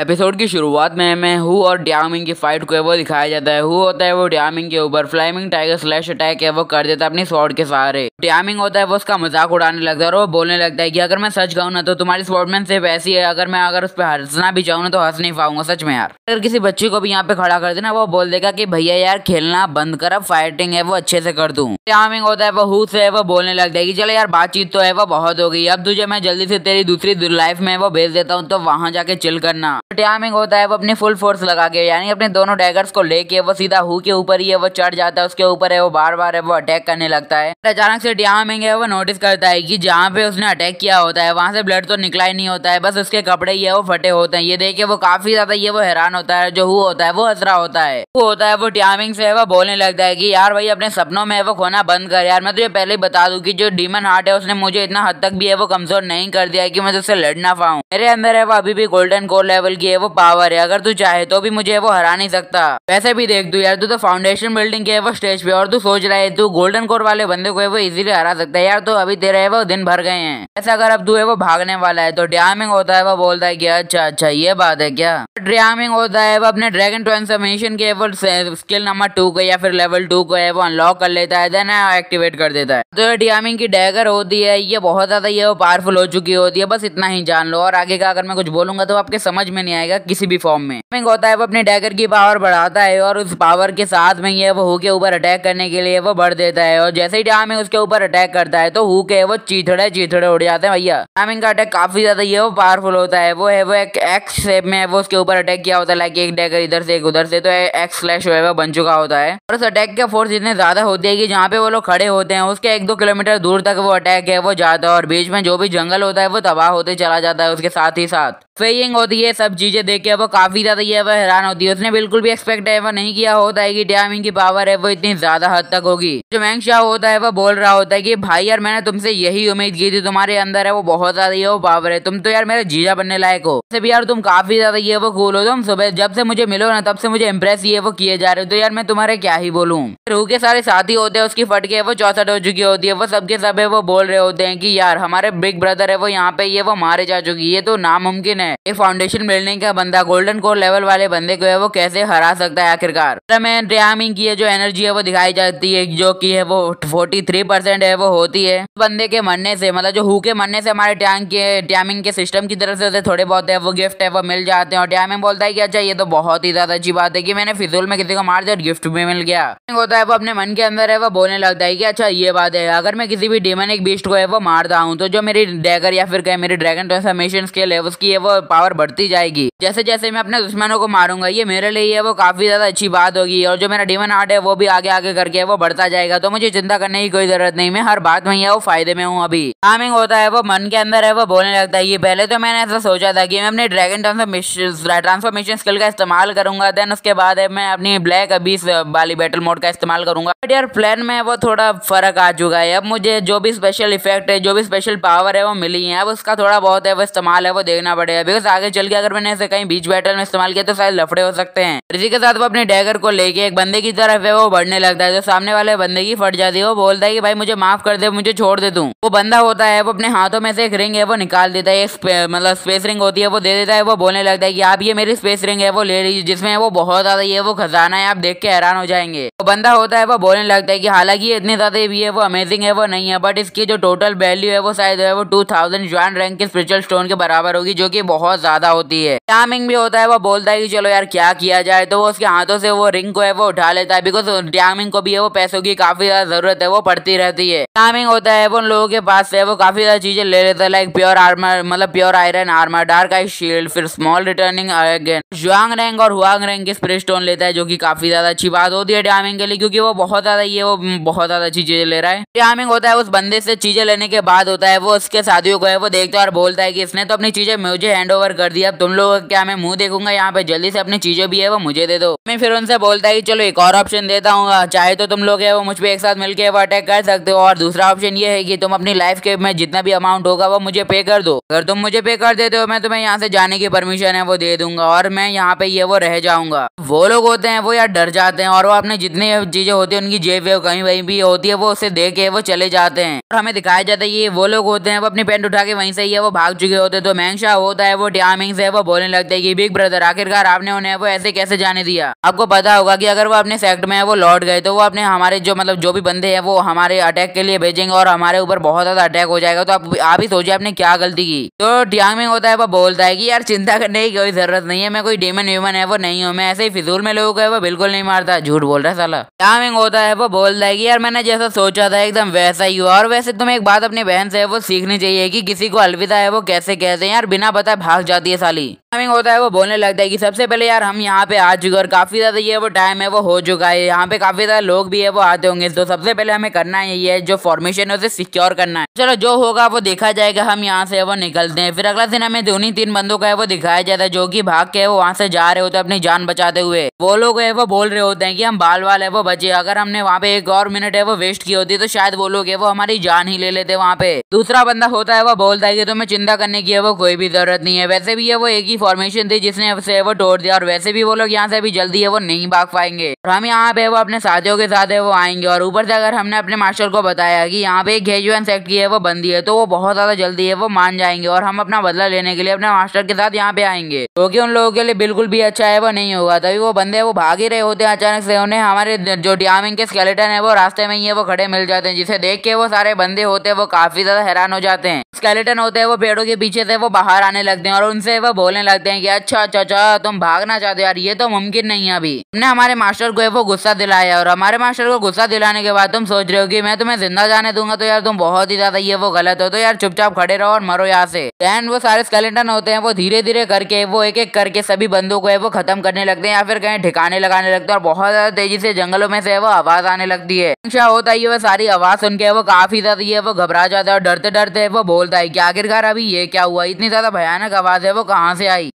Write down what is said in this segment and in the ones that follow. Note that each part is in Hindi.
एपिसोड की शुरुआत में हमें हु और डियामिंग की फाइट को वो दिखाया जाता है हु होता है वो डियामिंग के ऊपर फ्लाइमिंग टाइगर स्लैश अटैक है वो कर देता है अपनी स्वॉर्ड के सहारे डियामिंग होता है वो उसका मजाक उड़ाने लगता है और वो बोलने लगता है कि अगर मैं सच कहूँ ना तो तुम्हारी स्वॉर्डमैन सिर्फ ऐसी है अगर मैं अगर उस पर हंसना भी चाहूँ ना तो हंस नहीं पाऊंगा सच में यार अगर किसी बच्चे को भी यहाँ पे खड़ा कर देना वो बोल देगा की भैया यार खेलना बंद कर अब फाइटिंग है वो अच्छे से कर दू डियामिंग होता है वो हु से वो बोलने लगता है की चलो यार बातचीत तो है वो बहुत हो गई अब तुझे मैं जल्दी से तेरी दूसरी लाइफ में वो भेज देता हूँ तो वहाँ जाके चिल करना टैमिंग होता है वो अपनी फुल फोर्स लगा के यानी अपने दोनों डैगर्स को लेके वो सीधा हु के ऊपर ही है वो चढ़ जाता है उसके ऊपर है वो बार बार है वो अटैक करने लगता है अचानक से डैमिंग है वो नोटिस करता है कि जहाँ पे उसने अटैक किया होता है वहाँ से ब्लड तो निकला ही नहीं होता है बस उसके कपड़े ही है वो फटे होते हैं ये देखे वो काफी ज्यादा ये वो हैरान होता है जो हु होता है वो हसरा होता है वो होता है वो टियामिंग से वो बोलने लगता है की यार भाई अपने सपनों में वो खोना बंद कर यार मैं तुझे पहले ही बता दू की जो डीमन हार्ट है उसने मुझे इतना हद तक भी है वो कमजोर नहीं कर दिया की मैं उससे लड़ ना पाऊँ मेरे अंदर है वो अभी भी गोल्डन गोल लेवल की है वो पावर है अगर तू चाहे तो भी मुझे वो हरा नहीं सकता वैसे भी देख दू यार तू तो फाउंडेशन बिल्डिंग के वो स्टेज पे और तू सोच रहा है तू गोल्डन कोर वाले बंदे को वो इजीली हरा सकता है यार तो अभी तेरे वो दिन भर गए हैं ऐसा अगर अब तू है वो भागने वाला है तो ड्रामिंग होता है वो बोलता है की अच्छा अच्छा ये बात है क्या ड्रामिंग होता है वो अपने ड्रैगन ट्रांसफॉर्मेशन के वो स्किल नंबर टू को या फिर लेवल टू को है वो अनलॉक कर लेता है देन एक्टिवेट कर देता है तो डियामिंग की डैगर होती है ये बहुत ज्यादा ये पावरफुल हो चुकी होती है बस इतना ही जान लो और आगे का अगर मैं कुछ बोलूंगा तो आपके समझ में नहीं नहीं आएगा किसी भी फॉर्म में विंग होता है वो अपने डैगर की पावर बढ़ाता है और उस पावर के साथ में ये वो हु के ऊपर अटैक करने के लिए वो बढ़ देता है और जैसे ही टाइमिंग उसके ऊपर अटैक करता है तो हु के वो चीथड़े चीथड़े उड़ जाते हैं भैया टाइमिंग का अटैक काफी ज्यादा ये वो पावरफुल होता है वो है वो एक एक्स शेप में वो उसके ऊपर अटैक किया होता है लाइक एक डैगर इधर से एक उधर से तो एक्स स्लैश जो है वो बन चुका होता है और उस अटैक का फोर्स इतने ज्यादा होती है की जहाँ पे वो लोग खड़े होते हैं उसके एक दो किलोमीटर दूर तक वो अटैक है वो जाता है और बीच में जो भी जंगल होता है वो तबाह होते चला जाता है उसके साथ ही साथ फेयिंग होती है सब चीज़ें देख के वो काफ़ी ज़्यादा ये वो हैरान होती है उसने बिल्कुल भी एक्सपेक्ट है वो नहीं किया होता है कि डैम की पावर है वो इतनी ज़्यादा हद तक होगी जो मैंग शाह होता है वो बोल रहा होता है कि भाई यार मैंने तुमसे यही उम्मीद की थी तुम्हारे अंदर है वो बहुत ज़्यादा ये वो पावर है तुम तो यार मेरे जीजा बनने लायक हो से भी यार तुम काफ़ी ज़्यादा ये वो कूल हो तुम सुबह जब से मुझे मिलो ना तब से मुझे इम्प्रेस ये वो किए जा रहे हो तो यार मैं तुम्हारे क्या ही बोलूँ रू के सारे साथी होते हैं उसकी फटके है वो चौसठ हो चुकी होती है वो सबके सब है वो बोल रहे होते हैं की यार हमारे बिग ब्रदर है वो यहाँ पे ये वो मारे जा चुकी ये तो नामुमकिन है ये फाउंडेशन खेलने का बंदा गोल्डन कोर लेवल वाले बंदे को है वो कैसे हरा सकता है आखिरकार ड्रामिंग की जो एनर्जी है वो दिखाई जाती है जो की है वो फोर्टी थ्री परसेंट है वो होती है बंदे के मरने से मतलब जो हु मरने से हमारे टैंग के टैमिंग के सिस्टम की तरफ से थोड़े बहुत है वो गिफ्ट है वो मिल जाते हैं और टैमिंग बोलता है कि अच्छा ये तो बहुत ही ज्यादा अच्छी बात है कि मैंने फिजूल में किसी को मार दिया और गिफ्ट भी मिल गया होता है वो अपने मन के अंदर है वो बोलने लगता है कि अच्छा ये बात है अगर मैं किसी भी डेमनिक बीस्ट को है वो मारता हूँ तो जो मेरी डैगर या फिर मेरी ड्रैगन ट्रांसफॉर्मेशन स्किल है उसकी है वो पावर बढ़ती जाएगी जाएगी जैसे जैसे मैं अपने दुश्मनों को मारूंगा ये मेरे लिए वो काफी ज्यादा अच्छी बात होगी और जो मेरा डिमन आर्ट है वो भी आगे आगे करके वो बढ़ता जाएगा तो मुझे चिंता करने की कोई जरूरत नहीं मैं हर बात में वो फायदे में हूँ अभी टाइमिंग होता है वो मन के अंदर है वो बोलने लगता है ये पहले तो मैंने ऐसा सोचा था कि मैं अपने ड्रैगन ट्रांसफॉर्मेशन स्किल का इस्तेमाल करूंगा देन उसके बाद मैं अपनी ब्लैक अबीस वाली बैटल मोड का इस्तेमाल करूंगा बट यार प्लान में वो थोड़ा फर्क आ चुका है अब मुझे जो भी स्पेशल इफेक्ट है जो भी स्पेशल पावर है वो मिली है अब उसका थोड़ा बहुत है वो इस्तेमाल है वो देखना पड़ेगा बिकॉज आगे चल के अगर बनने से कहीं बीच बैटल में इस्तेमाल किया तो शायद लफड़े हो सकते हैं इसी के साथ वो अपने डैगर को लेके एक बंदे की तरफ है वो बढ़ने लगता है जो सामने वाले बंदे की फट जाती है वो बोलता है कि भाई मुझे माफ कर दे मुझे छोड़ दे तू वो बंदा होता है वो अपने हाथों में से एक रिंग है वो निकाल देता है मतलब स्पेस रिंग होती है वो दे देता है वो बोलने लगता है की आप ये मेरी स्पेस रिंग है वो ले लीजिए जिसमें वो बहुत ज्यादा ये वो खजाना है आप देख के हैरान हो जाएंगे वो बंदा होता है वो बोलने लगता है की हालांकि ये इतने ज्यादा भी है वो अमेजिंग है वो नहीं है बट इसकी जो टोटल वैल्यू है वो शायद है वो टू थाउजेंड रैंक के स्पिरिचुअल स्टोन के बराबर होगी जो की बहुत ज्यादा होती है है भी होता है वो बोलता है कि चलो यार क्या किया जाए तो वो उसके हाथों से वो रिंग को है वो उठा लेता है बिकॉज चार्मिंग को भी है वो पैसों की काफी ज्यादा जरूरत है वो पड़ती रहती है चार्मिंग होता है वो लोगों के पास से वो काफी ज्यादा चीजें ले लेता है लाइक प्योर आर्मर मतलब pure iron armour dark eye shield फिर स्मॉल रिटर्निंग अगेन जुआंग रैंक और हुआंग रैंक की स्प्रे स्टोन लेता है जो की काफी ज्यादा अच्छी बात होती है टाइमिंग के लिए क्योंकि वो बहुत ज्यादा ये वो बहुत ज्यादा अच्छी चीजें ले रहा है टाइमिंग होता है उस बंदे से चीजें लेने के बाद होता है वो उसके साथियों को है वो देखता है और बोलता है कि इसने तो अपनी चीजें मुझे हैंड ओवर कर दिया अब तुम लोग लोगों का क्या मैं मुंह देखूंगा यहाँ पे जल्दी से अपनी चीजें भी है वो मुझे दे दो मैं फिर उनसे बोलता है चलो एक और ऑप्शन देता हूँ चाहे तो तुम लोग है वो मुझ पर एक साथ मिलकर वो अटैक कर सकते हो और दूसरा ऑप्शन ये है कि तुम अपनी लाइफ के में जितना भी अमाउंट होगा वो मुझे पे कर दो अगर तुम मुझे पे कर देते हो मैं तुम्हें यहाँ से जाने की परमिशन है वो दे दूंगा और मैं यहाँ पे ये वो रह जाऊंगा वो लोग होते हैं वो यार डर जाते हैं और वो अपने जितनी चीजें होती है उनकी जेब वेब कहीं वहीं भी होती है वो उसे दे के वो चले जाते हैं और हमें दिखाया जाता है ये वो लोग होते हैं वो अपनी पेंट उठा के वहीं से ही है वो भाग चुके होते हैं तो मैंगशा होता है वो ड्यामिंग है वो बोलने लगते है की बिग ब्रदर आखिरकार आपने उन्हें वो ऐसे कैसे जाने दिया आपको पता होगा की अगर वो अपने सेक्ट में है वो लौट गए तो वो अपने हमारे जो मतलब जो भी बंदे है वो हमारे अटैक के लिए भेजेंगे और हमारे ऊपर बहुत ज्यादा अटैक हो जाएगा तो आप, ही सोचिए आपने क्या गलती की तो टियांग में होता है वो बोलता है की यार चिंता करने की कोई जरूरत नहीं है मैं कोई डेमन व्यूमन है वो नहीं हूँ मैं ऐसे ही फिजूल में लोगों को है वो बिल्कुल नहीं मारता झूठ बोल रहा है साला टियांग होता है वो बोलता है कि यार मैंने जैसा सोचा था एकदम वैसा ही हुआ और वैसे तुम्हें एक बात अपनी बहन से है वो सीखनी चाहिए कि किसी को अलविदा है वो कैसे कहते हैं यार बिना बताए भाग जाती है साली टाइमिंग होता है वो बोलने लगता है कि सबसे पहले यार हम यहाँ पे आ चुके और काफी ज्यादा ये वो टाइम है वो हो चुका है यहाँ पे काफी ज्यादा लोग भी है वो आते होंगे तो सबसे पहले हमें करना है ये जो फॉर्मेशन है उसे सिक्योर करना है चलो जो होगा वो देखा जाएगा हम यहाँ से वो निकलते हैं फिर अगला दिन हमें दोनों तीन बंदों का है वो दिखाया जाता है जो की भाग के वो वहाँ से जा रहे होते हैं अपनी जान बचाते हुए वो लोग है वो बोल रहे होते हैं की हम बाल वाल है वो बचे अगर हमने वहाँ पे एक और मिनट है वो वेस्ट की होती तो शायद वो लोग है वो हमारी जान ही ले लेते वहाँ पे दूसरा बंदा होता है वो बोलता है की तुम्हें चिंता करने की है वो कोई भी जरूरत नहीं है वैसे भी है वो एक की फॉर्मेशन थी जिसने उसे वो तोड़ दिया और वैसे भी वो लोग यहाँ से अभी जल्दी है वो नहीं भाग पाएंगे और हम यहाँ पे वो अपने साथियों के साथ है वो आएंगे और ऊपर से अगर हमने अपने मास्टर को बताया कि यहाँ पे घेजू सेक्ट की है वो बंदी है तो वो बहुत ज्यादा जल्दी है वो मान जाएंगे और हम अपना बदला लेने के लिए अपने मास्टर के साथ यहाँ पे आएंगे क्योंकि तो उन लोगों के लिए बिल्कुल भी अच्छा है वो नहीं होगा तभी वो बंदे वो भाग ही रहे होते हैं अचानक से उन्हें हमारे जो डियामिंग के स्केलेटन है वो रास्ते में ही है वो खड़े मिल जाते हैं जिसे देख के वो सारे बंदे होते हैं वो काफी ज्यादा हैरान हो जाते हैं स्केलेटन होते हैं वो पेड़ों के पीछे से वो बाहर आने लगते हैं और उनसे वो बोले बोलने लगते हैं कि अच्छा अच्छा, अच्छा तुम भागना चाहते हो यार ये तो मुमकिन नहीं है अभी तुमने हमारे मास्टर को वो गुस्सा दिलाया और हमारे मास्टर को गुस्सा दिलाने के बाद तुम सोच रहे हो कि मैं तुम्हें जिंदा जाने दूंगा तो यार तुम बहुत ही ज्यादा ये वो गलत हो तो यार चुपचाप खड़े रहो और मरो यहाँ से एंड वो सारे स्केलेटन होते हैं वो धीरे धीरे करके वो एक एक करके सभी बंदों को है वो खत्म करने लगते हैं या फिर कहीं ठिकाने लगाने लगते हैं और बहुत ज्यादा तेजी से जंगलों में से वो आवाज आने लगती है अच्छा होता है वो सारी आवाज सुन के वो काफी ज्यादा ये वो घबरा जाता है और डरते डरते वो बोलता है कि आखिरकार अभी ये क्या हुआ इतनी ज्यादा भयानक आवाज है वो कहाँ से आई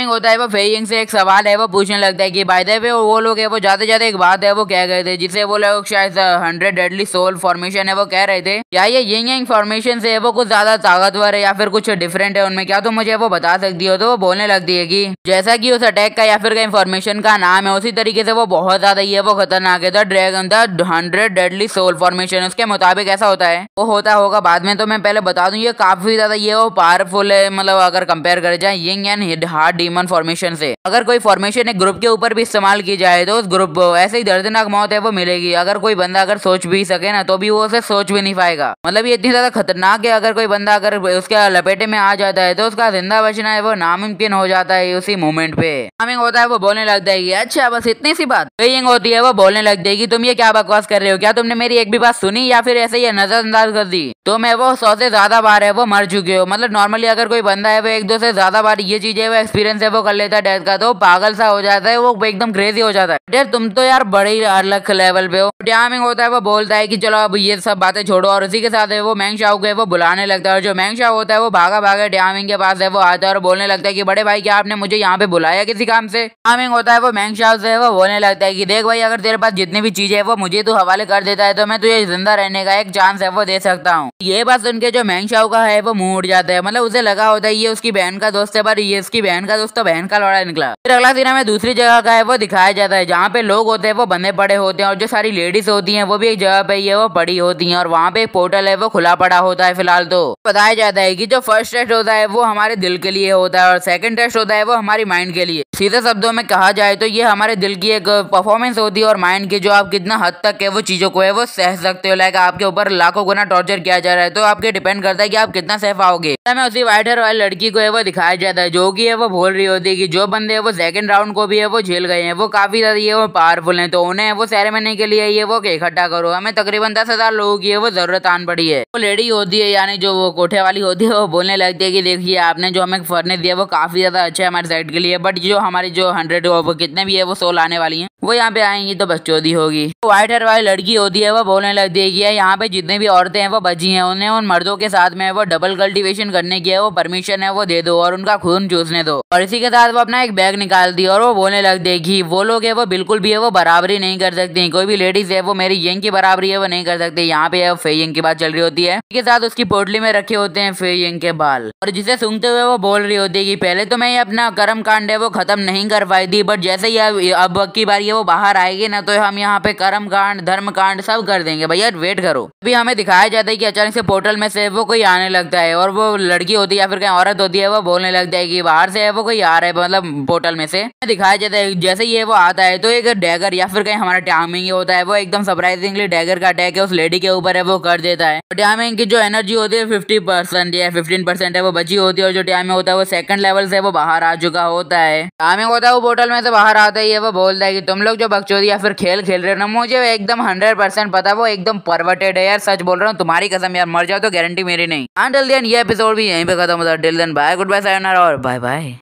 में होता है वो फेयिंग से एक सवाल है वो पूछने लगता है कि भाई देव वे वो लोग है वो ज्यादा ज्यादा एक बात है वो कह गए थे जिसे वो लोग शायद हंड्रेड डेडली सोल फॉर्मेशन है वो कह रहे थे क्या ये यंग यंग फॉर्मेशन से वो कुछ ज्यादा ताकतवर है या फिर कुछ डिफरेंट है उनमें क्या तो मुझे वो बता सकती हो तो वो बोलने लगती है की जैसा की उस अटैक का या फिर इन्फॉर्मेशन का नाम है उसी तरीके से वो बहुत ज्यादा ही है वो खतरनाक है dragon the hundred deadly soul formation उसके मुताबिक ऐसा होता है वो होता होगा बाद में तो मैं पहले बता दूं ये काफी ज्यादा ये वो पावरफुल है मतलब अगर कंपेयर कर जाए young and hard demon formation से अगर कोई फॉर्मेशन एक ग्रुप के ऊपर भी इस्तेमाल की जाए तो उस ग्रुप को ऐसे ही दर्दनाक मौत है वो मिलेगी अगर कोई बंदा अगर सोच भी सके ना तो भी वो उसे सोच भी नहीं पाएगा मतलब ये इतनी ज्यादा खतरनाक है अगर कोई बंदा अगर उसके लपेटे में आ जाता है तो उसका जिंदा बचना है वो नामुमकिन हो जाता है उसी मोमेंट पे कामिंग होता है वो बोलने लग जाएगी अच्छा बस इतनी सी बात पेइंग होती है वो बोलने लग जाएगी तुम ये क्या बकवास कर रहे हो क्या तुमने मेरी एक भी बात सुनी या फिर ऐसे ही नजरअंदाज कर दी तो मैं वो सौ से ज्यादा बार है वो मर चुके हो मतलब नॉर्मली अगर कोई बंदा है वो एक दो से ज्यादा बार ये चीज़ें वो एक्सपीरियंस है वो कर लेता है डेथ का तो पागल सा हो जाता है वो एकदम क्रेजी हो जाता है डेर तुम तो यार बड़े अलग लेवल पे हो टाइमिंग होता है वो बोलता है कि चलो अब ये सब बातें छोड़ो और उसी के साथ है वो मैंग शाह के वो बुलाने लगता है और जो मैंग शाह होता है वो भागा भागा टाइमिंग के पास है वो आता है और बोलने लगता है की बड़े भाई क्या आपने मुझे यहाँ पे बुलाया किसी काम से टाइमिंग होता है वो मैंग शाह से वो बोलने लगता है की देख भाई अगर तेरे पास जितनी भी चीजें है वो मुझे तू हवाले कर देता है तो मैं तुझे जिंदा रहने का एक चांस है वो दे सकता हूँ ये बात सुन के जो मैंग शाह का है वो मुंह उड़ जाता है मतलब उसे लगा होता है ये उसकी बहन का दोस्त है पर ये इसकी बहन का दोस्तों तो बहन का लौड़ा निकला फिर अगला दिन हमें दूसरी जगह का है वो दिखाया जाता है जहाँ पे लोग होते हैं वो बंदे पड़े होते हैं और जो सारी लेडीज होती है वो भी एक जगह पे ही है वो पड़ी होती है और वहाँ पे एक पोर्टल है वो खुला पड़ा होता है फिलहाल तो बताया जाता है की जो फर्स्ट टेस्ट होता है वो हमारे दिल के लिए होता है और सेकंड टेस्ट होता है वो हमारी माइंड के लिए सीधे शब्दों में कहा जाए तो ये हमारे दिल की एक परफॉर्मेंस होती है और माइंड की जो आप कितना हद तक है वो चीज़ों को है वो सह सकते हो लाइक आपके ऊपर लाखों गुना टॉर्चर किया जा रहा है तो आपके डिपेंड करता है कि आप कितना सह पाओगे हमें उसी वाइट हेयर वाली लड़की को है वो दिखाया जाता है जो योगी है वो बोल रही होती है कि जो बंदे है वो सेकंड राउंड को भी है वो झेल गए हैं वो काफ़ी ज़्यादा ये वो पावरफुल हैं तो उन्हें वो सेरेमनी के लिए ये वो इकट्ठा करो हमें तकरीबन दस हज़ार लोगों की है वो ज़रूरत आन पड़ी है वो लेडी होती है यानी जो वो कोठे वाली होती है वो बोलने लगती है की देखिए आपने जो हमें फर्नेस दिया वो काफ़ी ज़्यादा अच्छा है हमारे साइड के लिए बट जो हमारी जो हंड्रेड कितने भी है वो सोल आने वाली है वो यहाँ पे आएंगी तो बस चौधरी होगी व्हाइट हेयर वाली लड़की होती है वो बोलने लगती है कि यहाँ पे जितने भी औरतें हैं वो बची हैं उन्हें उन मर्दों के साथ में वो डबल कल्टीवेशन करने की है वो परमिशन है वो दे दो और उनका खून जूझने दो तो। और इसी के साथ वो अपना एक बैग निकाल दी और वो बोलने लग देगी वो लोग है वो बिल्कुल भी है वो बराबरी नहीं कर सकती कोई भी लेडीज है वो मेरी यंग की बराबरी है वो नहीं कर सकती यहाँ पे है यंग की बात चल रही होती है इसके साथ उसकी पोटली में रखे होते हैं यंग के बाल और जिसे सुनते हुए वो बोल रही होती है पहले तो मैं अपना कर्म कांड है वो खत्म नहीं कर पाई थी बट जैसे ही अब की बार ये वो बाहर आएगी ना तो हम यहाँ पे कर्म कांड धर्म कांड सब कर देंगे भैया वेट करो अभी हमें दिखाया जाता है कि अचानक से पोर्टल में से वो कोई आने लगता है और वो लड़की होती है या फिर कहीं औरत होती है वो बोलने लगता है कि ये बाहर से है वो कोई आ रहा है मतलब पोर्टल में से दिखाया जाता है जैसे ही वो आता है तो एक डैगर या फिर कहीं हमारा टाइमिंग होता है वो एकदम सरप्राइजिंगली डैगर का अटैक है उस लेडी के ऊपर है वो कर देता है टाइमिंग की जो एनर्जी होती है फिफ्टी परसेंट या फिफ्टीन परसेंट है वो बची होती है और जो टाइमिंग होता है वो सेकंड लेवल से वो बाहर आ चुका होता है टाइमिंग होता है वो पोर्टल में से बाहर आता ही है वो बोलता है कि तुम लोग जो बकचोदी या फिर खेल खेल रहे हो ना मुझे एकदम हंड्रेड परसेंट पता वो एकदम परवर्टेड है यार सच बोल रहा हूँ तुम्हारी कसम यार मर जाओ तो गारंटी मेरी नहीं हाँ डल ये एपिसोड भी यहीं पर खत्म होता है till then bye good bye sign और Bye bye.